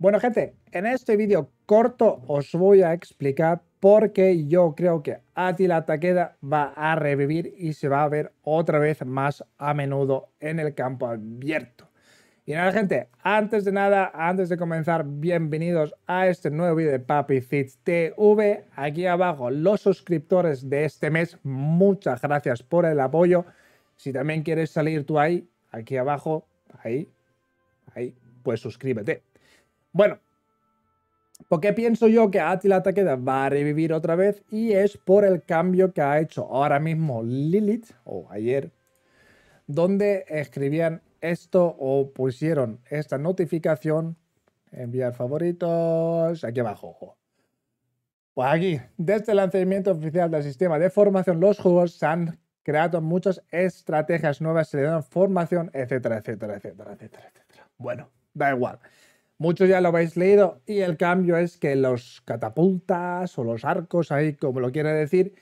Bueno, gente, en este vídeo corto os voy a explicar por qué yo creo que Atila Taqueda va a revivir y se va a ver otra vez más a menudo en el campo abierto. Y nada, gente, antes de nada, antes de comenzar, bienvenidos a este nuevo vídeo de Papi TV. Aquí abajo, los suscriptores de este mes, muchas gracias por el apoyo. Si también quieres salir tú ahí, aquí abajo, ahí, ahí, pues suscríbete bueno, porque pienso yo que Atila Takeda va a revivir otra vez? Y es por el cambio que ha hecho ahora mismo Lilith, o ayer, donde escribían esto o pusieron esta notificación, enviar favoritos, aquí abajo. Pues aquí, desde el este lanzamiento oficial del sistema de formación, los juegos se han creado muchas estrategias nuevas, se le dan formación, etcétera, etcétera, etcétera, etcétera, etcétera. Bueno, da igual. Muchos ya lo habéis leído y el cambio es que los catapultas o los arcos, ahí como lo quiere decir,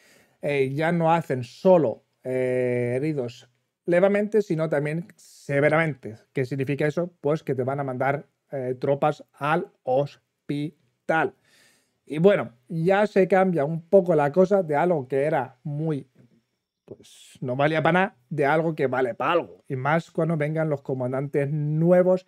eh, ya no hacen solo eh, heridos levemente, sino también severamente. ¿Qué significa eso? Pues que te van a mandar eh, tropas al hospital. Y bueno, ya se cambia un poco la cosa de algo que era muy, pues no valía para nada, de algo que vale para algo. Y más cuando vengan los comandantes nuevos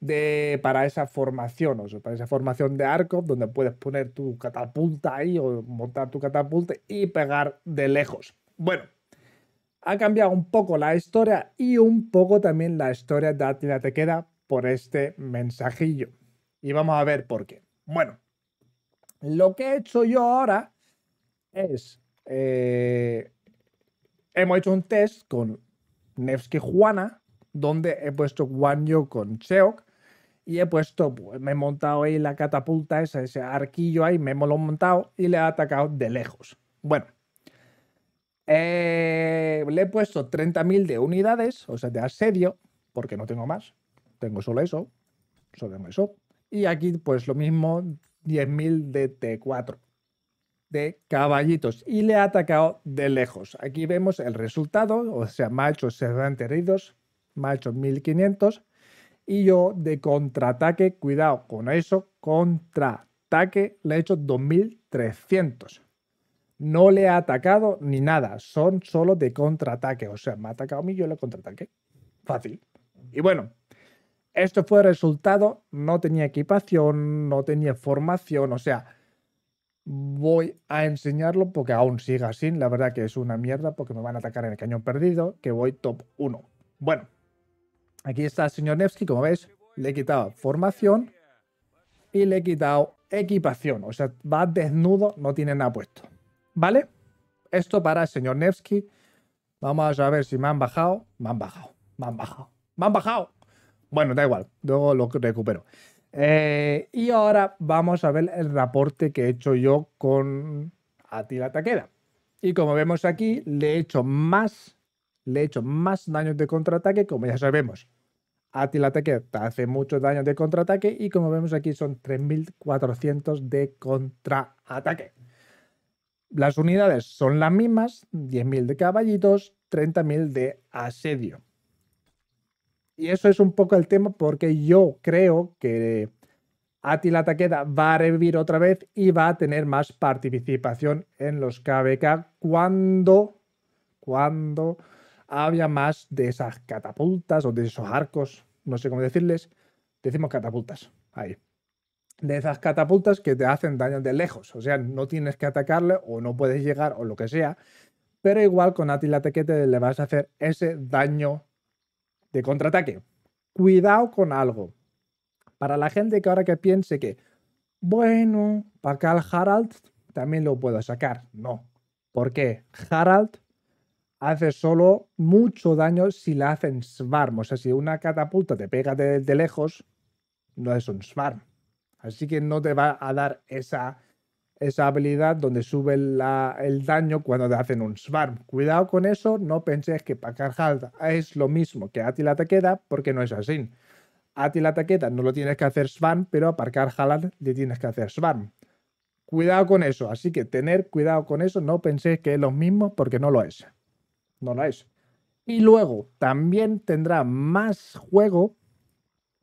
de, para esa formación, o sea, para esa formación de arco, donde puedes poner tu catapulta ahí o montar tu catapulta y pegar de lejos. Bueno, ha cambiado un poco la historia y un poco también la historia de Atila te queda por este mensajillo. Y vamos a ver por qué. Bueno, lo que he hecho yo ahora es... Eh, hemos hecho un test con Nevsky Juana, donde he puesto Yu con Cheok y he puesto, pues me he montado ahí la catapulta, ese arquillo ahí, me lo he montado y le he atacado de lejos. Bueno, eh, le he puesto 30.000 de unidades, o sea, de asedio, porque no tengo más, tengo solo eso, solo eso. Y aquí, pues lo mismo, 10.000 de T4 de caballitos y le ha atacado de lejos. Aquí vemos el resultado, o sea, machos ha hecho heridos, machos 1500 y yo de contraataque, cuidado con eso, contraataque le he hecho 2300. No le ha atacado ni nada, son solo de contraataque. O sea, me ha atacado a mí, yo le contraataque. Fácil. Y bueno, esto fue el resultado. No tenía equipación, no tenía formación, o sea, voy a enseñarlo porque aún siga así, La verdad que es una mierda porque me van a atacar en el cañón perdido, que voy top 1. Bueno. Aquí está el señor Nevsky, como veis, le he quitado formación y le he quitado equipación. O sea, va desnudo, no tiene nada puesto. ¿Vale? Esto para el señor Nevsky. Vamos a ver si me han bajado. Me han bajado, me han bajado, me han bajado. Bueno, da igual, luego lo recupero. Eh, y ahora vamos a ver el reporte que he hecho yo con Atila Taquera. Y como vemos aquí, le he hecho más le he hecho más daños de contraataque, como ya sabemos. Atila hace muchos daños de contraataque y como vemos aquí son 3.400 de contraataque. Las unidades son las mismas, 10.000 de caballitos, 30.000 de asedio. Y eso es un poco el tema porque yo creo que Atila taqueda va a revivir otra vez y va a tener más participación en los KBK cuando, cuando había más de esas catapultas o de esos mm. arcos, no sé cómo decirles, decimos catapultas, ahí. De esas catapultas que te hacen daño de lejos, o sea, no tienes que atacarle o no puedes llegar o lo que sea, pero igual con Atila Tequete le vas a hacer ese daño de contraataque. Cuidado con algo. Para la gente que ahora que piense que, bueno, para acá el Harald también lo puedo sacar. No. ¿Por qué? Harald hace solo mucho daño si la hacen Swarm. O sea, si una catapulta te pega de, lejos, no es un Swarm. Así que no te va a dar esa, habilidad donde sube el daño cuando te hacen un Swarm. Cuidado con eso, no penséis que halda es lo mismo que Atila Taqueda porque no es así. Atila Taqueda no lo tienes que hacer Swarm, pero a Halad le tienes que hacer Swarm. Cuidado con eso, así que tener cuidado con eso, no penséis que es lo mismo porque no lo es no lo es. Y luego también tendrá más juego.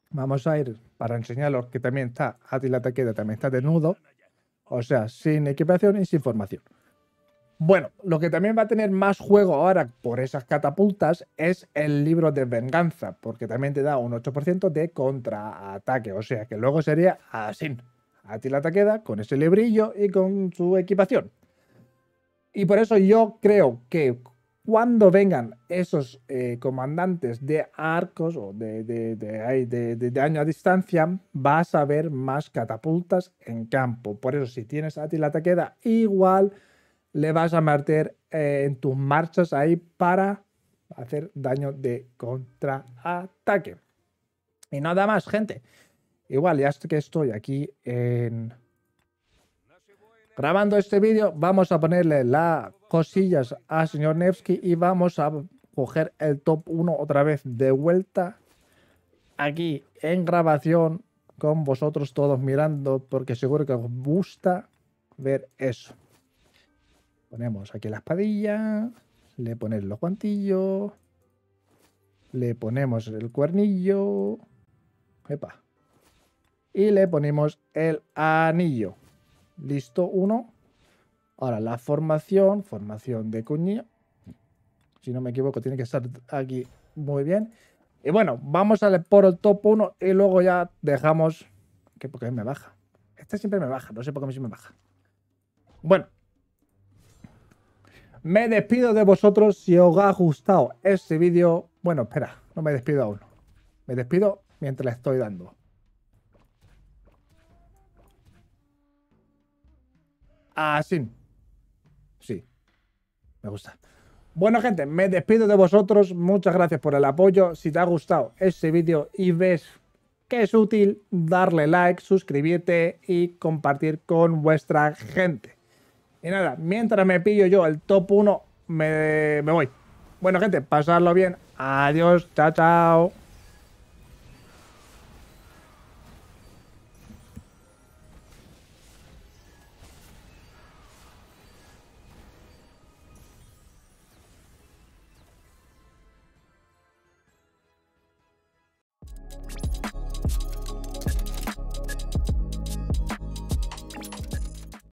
Vamos a ir para enseñaros que también está Atila Taqueda, también está desnudo. O sea, sin equipación y sin formación. Bueno, lo que también va a tener más juego ahora por esas catapultas es el libro de venganza, porque también te da un 8% de contraataque. O sea que luego sería así. Atila Taqueda con ese librillo y con su equipación. Y por eso yo creo que cuando vengan esos eh, comandantes de arcos o de, de, daño a distancia, vas a ver más catapultas en campo. Por eso, si tienes a ti la taqueda, igual le vas a meter eh, en tus marchas ahí para hacer daño de contraataque. Y nada más, gente. Igual, ya que estoy aquí en grabando este vídeo, vamos a ponerle las cosillas a señor Nevsky y vamos a coger el top 1 otra vez de vuelta aquí en grabación con vosotros todos mirando porque seguro que os gusta ver eso. Ponemos aquí la espadilla, le ponemos los guantillos, le ponemos el cuernillo, y le ponemos el anillo. Listo, uno. Ahora, la formación, formación de cuñía. Si no me equivoco, tiene que estar aquí muy bien. Y bueno, vamos a por el top 1 y luego ya dejamos... que Porque me baja. Este siempre me baja, no sé por qué me baja. Bueno. Me despido de vosotros si os ha gustado este vídeo. Bueno, espera, no me despido aún. Me despido mientras le estoy dando. Así. Ah, sí. Me gusta. Bueno, gente, me despido de vosotros. Muchas gracias por el apoyo. Si te ha gustado ese vídeo y ves que es útil, darle like, suscribirte y compartir con vuestra gente. Y nada, mientras me pillo yo el top 1, me, me voy. Bueno, gente, pasarlo bien. Adiós, chao, chao. Bye.